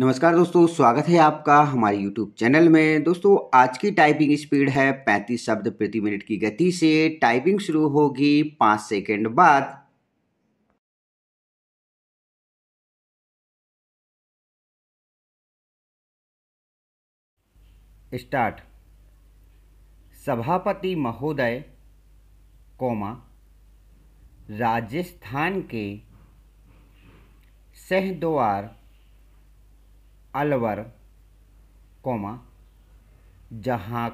नमस्कार दोस्तों स्वागत है आपका हमारे YouTube चैनल में दोस्तों आज की टाइपिंग स्पीड है 35 शब्द प्रति मिनट की गति से टाइपिंग शुरू होगी 5 सेकंड बाद स्टार्ट सभापति महोदय कोमा राजस्थान के सहद्वार अलवर कोमा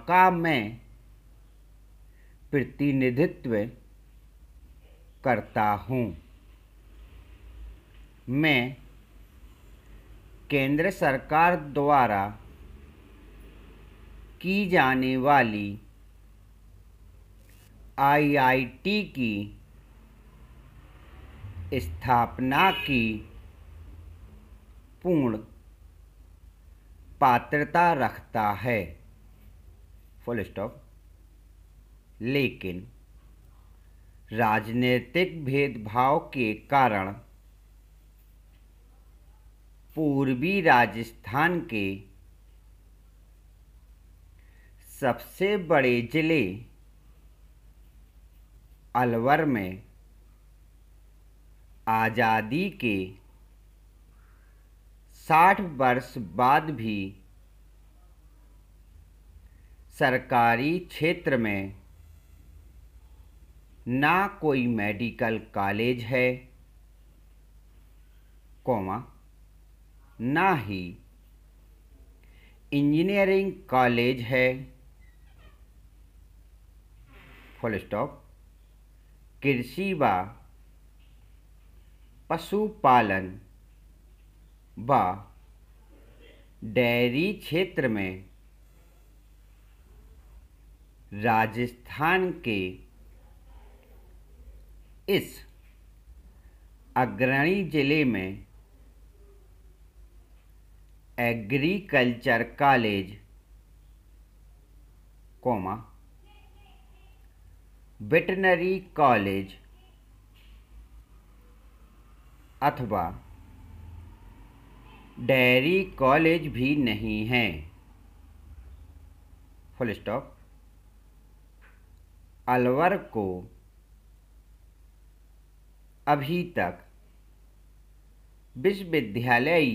का मैं प्रतिनिधित्व करता हूँ मैं केंद्र सरकार द्वारा की जाने वाली आईआईटी की स्थापना की पूर्ण पात्रता रखता है फुल स्टॉप लेकिन राजनीतिक भेदभाव के कारण पूर्वी राजस्थान के सबसे बड़े ज़िले अलवर में आज़ादी के साठ वर्ष बाद भी सरकारी क्षेत्र में ना कोई मेडिकल कॉलेज है कोमा ना ही इंजीनियरिंग कॉलेज है फुल स्टॉप कृषि व पशुपालन व डेयरी क्षेत्र में राजस्थान के इस अग्रणी ज़िले में agriculture college comma veterinary college अथवा डेयरी कॉलेज भी नहीं है फुल स्टॉप अलवर को अभी तक विश्वविद्यालयी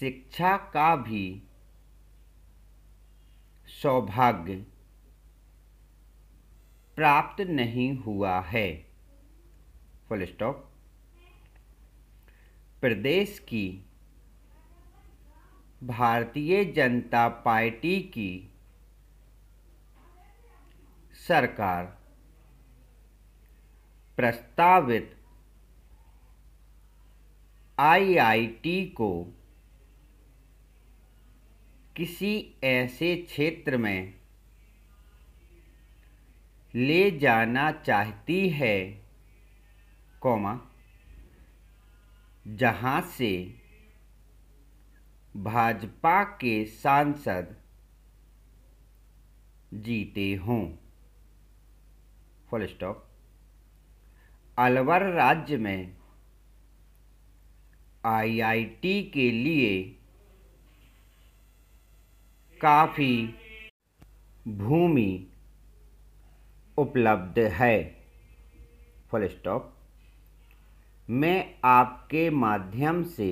शिक्षा का भी सौभाग्य प्राप्त नहीं हुआ है फुल स्टॉप प्रदेश की भारतीय जनता पार्टी की सरकार प्रस्तावित आईआईटी को किसी ऐसे क्षेत्र में ले जाना चाहती है कौमा जहां से भाजपा के सांसद जीते हों फुल स्टॉप अलवर राज्य में आईआईटी के लिए काफ़ी भूमि उपलब्ध है फुल स्टॉप मैं आपके माध्यम से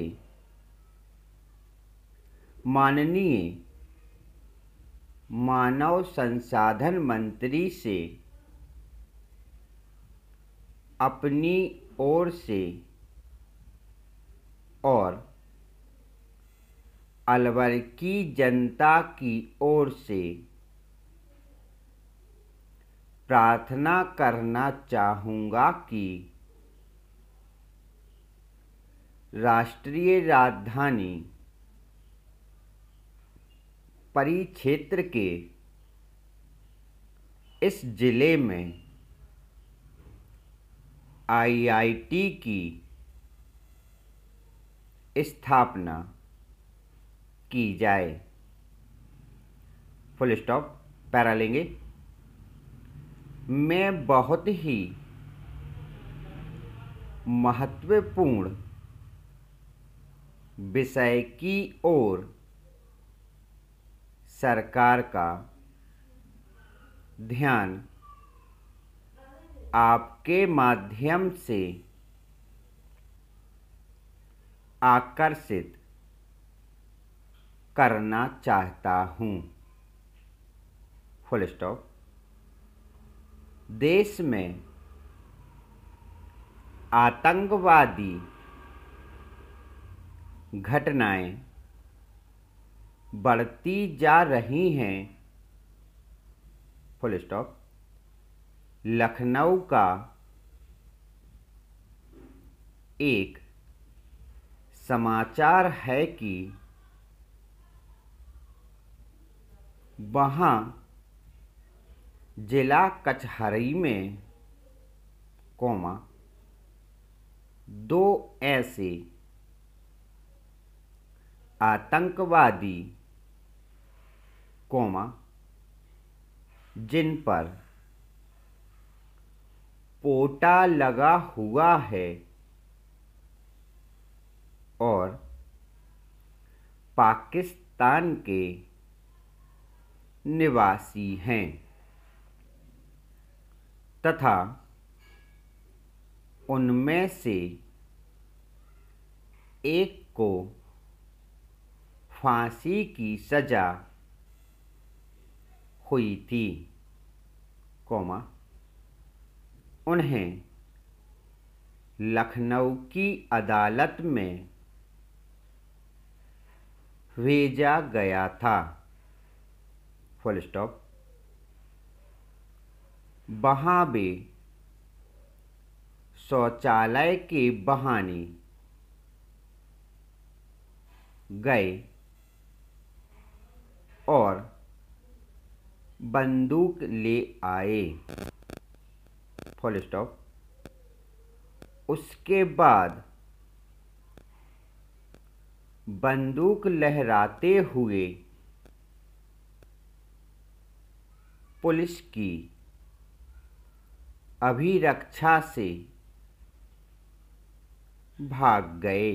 माननीय मानव संसाधन मंत्री से अपनी ओर से और अलवर की जनता की ओर से प्रार्थना करना चाहूँगा कि राष्ट्रीय राजधानी परिक्षेत्र के इस ज़िले में आईआईटी की स्थापना की जाए फुल स्टॉप पैरा लेंगे मैं बहुत ही महत्वपूर्ण विषय की ओर सरकार का ध्यान आपके माध्यम से आकर्षित करना चाहता हूँ फुल स्टॉप देश में आतंकवादी घटनाएं बढ़ती जा रही हैं फुल स्टॉप लखनऊ का एक समाचार है कि वहाँ जिला कचहरी में कोमा दो ऐसे आतंकवादी कोमा जिन पर पोटा लगा हुआ है और पाकिस्तान के निवासी हैं तथा उनमें से एक को फांसी की सजा हुई थी कोमा उन्हें लखनऊ की अदालत में भेजा गया था फुल स्टॉप वहाँ बे शौचालय के बहाने गए और बंदूक ले आए फॉल स्टॉप उसके बाद बंदूक लहराते हुए पुलिस की अभिरक्षा से भाग गए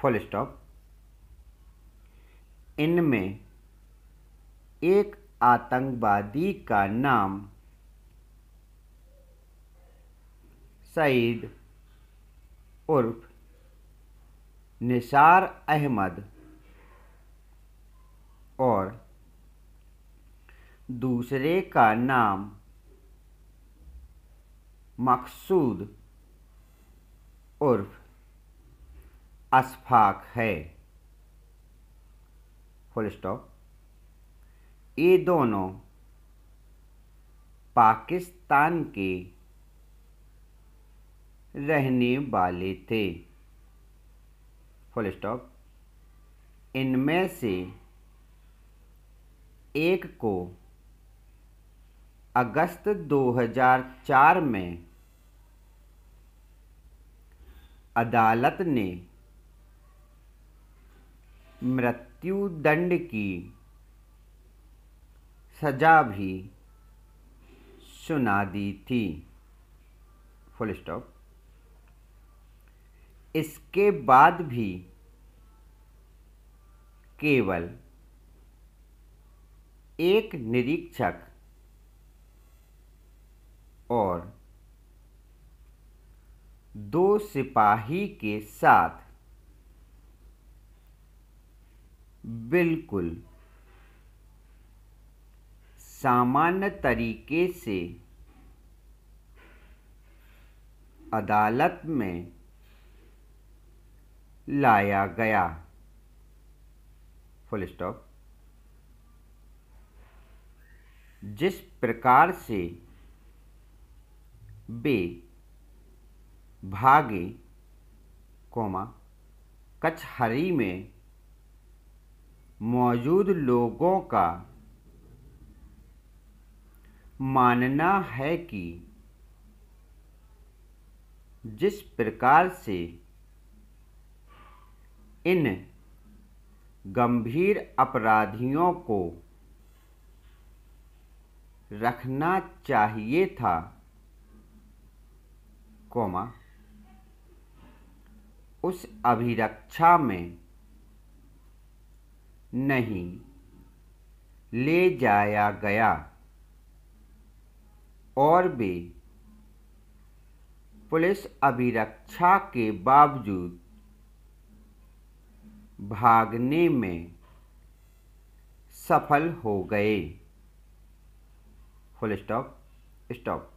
फुल स्टॉप इनमें एक आतंकवादी का नाम सईद उर्फ निसार अहमद और दूसरे का नाम मकसूद उर्फ अशफाक है फुल स्टॉप ये दोनों पाकिस्तान के रहने वाले थे फुल स्टॉप इनमें से एक को अगस्त 2004 में अदालत ने मृत्यु मृत्यु दंड की सजा भी सुना दी थी फुल स्टॉप इसके बाद भी केवल एक निरीक्षक और दो सिपाही के साथ बिल्कुल सामान्य तरीके से अदालत में लाया गया फुल स्टॉप जिस प्रकार से बे भागे कोमा कचहरी में मौजूद लोगों का मानना है कि जिस प्रकार से इन गंभीर अपराधियों को रखना चाहिए था कोमा उस अभिरक्षा में नहीं ले जाया गया और वे पुलिस अभिरक्षा के बावजूद भागने में सफल हो गए फुल स्टॉप स्टॉप